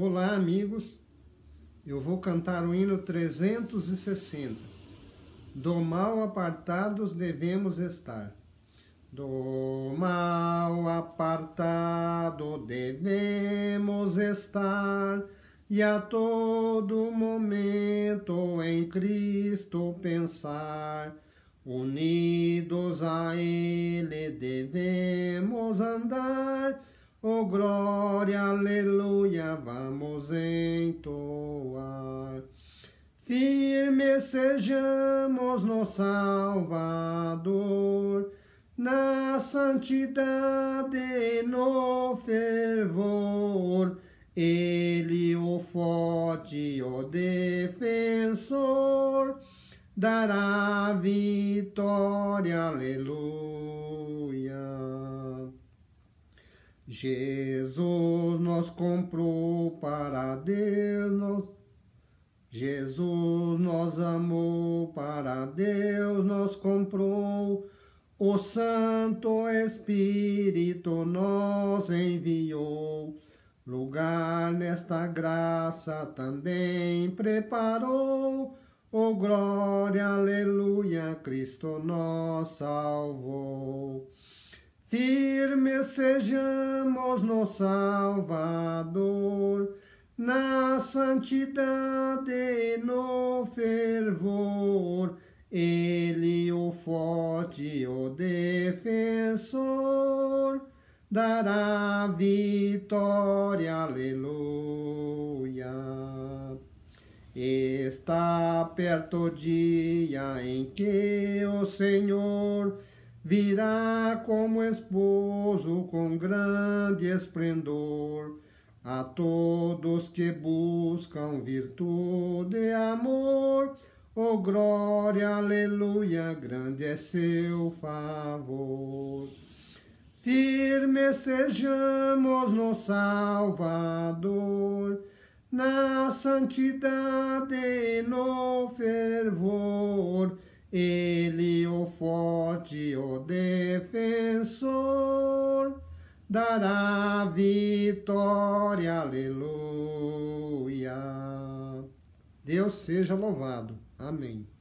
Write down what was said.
Olá, amigos. Eu vou cantar o hino 360. Do mal apartados devemos estar. Do mal apartado devemos estar e a todo momento em Cristo pensar. Unidos a Ele devemos andar Oh glória, aleluia, vamos entoar. Firme sejamos no Salvador, na santidade e no fervor. Ele, o forte, o defensor, dará vitória, aleluia. Jesus nos comprou para Deus, Jesus nos amou para Deus, nos comprou. O Santo Espírito nos enviou, lugar nesta graça também preparou. O glória, aleluia, Cristo nos salvou. Firmes sejamos no Salvador, na santidade e no fervor. Ele, o forte, o defensor, dará vitória, aleluia. Está perto o dia em que o Senhor virá como esposo com grande esplendor a todos que buscam virtude e amor. Ó oh, glória, aleluia, grande é seu favor. Firme sejamos no Salvador, na santidade e no fervor. E te o defensor, dará vitória, aleluia. Deus seja louvado. Amém.